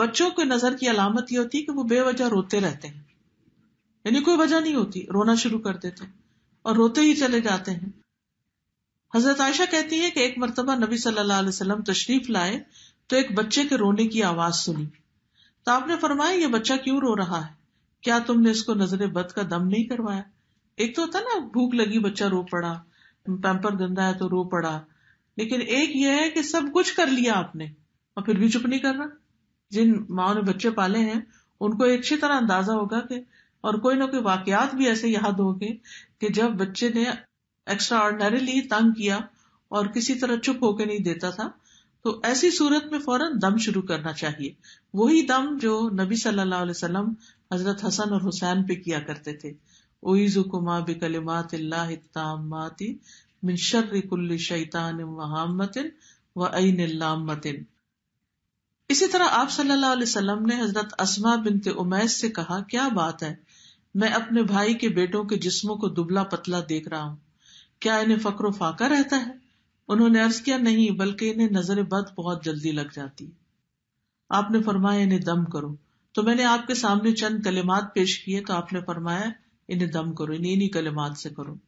बच्चों को नजर की अलामत ये होती है कि वो बेवजह रोते रहते हैं यानी कोई वजह नहीं होती रोना शुरू कर देते और रोते ही चले जाते हैं हजरत आयशा कहती है कि एक मरतबा नबी सल्लल्लाहु अलैहि वसल्लम तशरीफ लाए तो एक बच्चे के रोने की आवाज सुनी तो आपने फरमाया ये बच्चा क्यों रो रहा है क्या तुमने इसको नजर बद का दम नहीं करवाया एक तो होता ना भूख लगी बच्चा रो पड़ा पैम्पर गंदा है तो रो पड़ा लेकिन एक ये है कि सब कुछ कर लिया आपने और फिर भी चुप नहीं कर रहा जिन माओ ने बच्चे पाले हैं उनको एक अच्छी तरह अंदाजा होगा कि और कोई ना कोई वाकयात भी ऐसे याद हो गए कि जब बच्चे ने एक्स्ट्रा ऑर्डनरीली तंग किया और किसी तरह चुप होके नहीं देता था तो ऐसी सूरत में फौरन दम शुरू करना चाहिए वही दम जो नबी सल्लल्लाहु अलैहि वसल्लम हजरत हसन और हुसैन पे किया करते थे ओईजुकुमा बिकलिमात मिन शर्र कुल्ली शैतान व अन लामतिन इसी तरह आप सल्लल्लाहु अलैहि वसल्लम ने हजरत असमा बिनते उमैस से कहा क्या बात है मैं अपने भाई के बेटों के जिस्मों को दुबला पतला देख रहा हूँ क्या इन्हें फक्र फाका रहता है उन्होंने अर्ज किया नहीं बल्कि इन्हें नजर बद बहुत जल्दी लग जाती आपने फरमाया इन्हें दम करो तो मैंने आपके सामने चंद कलिमात पेश किए तो आपने फरमाया इन्हें दम करो इन्हीं इन्हीं कलिमात से करो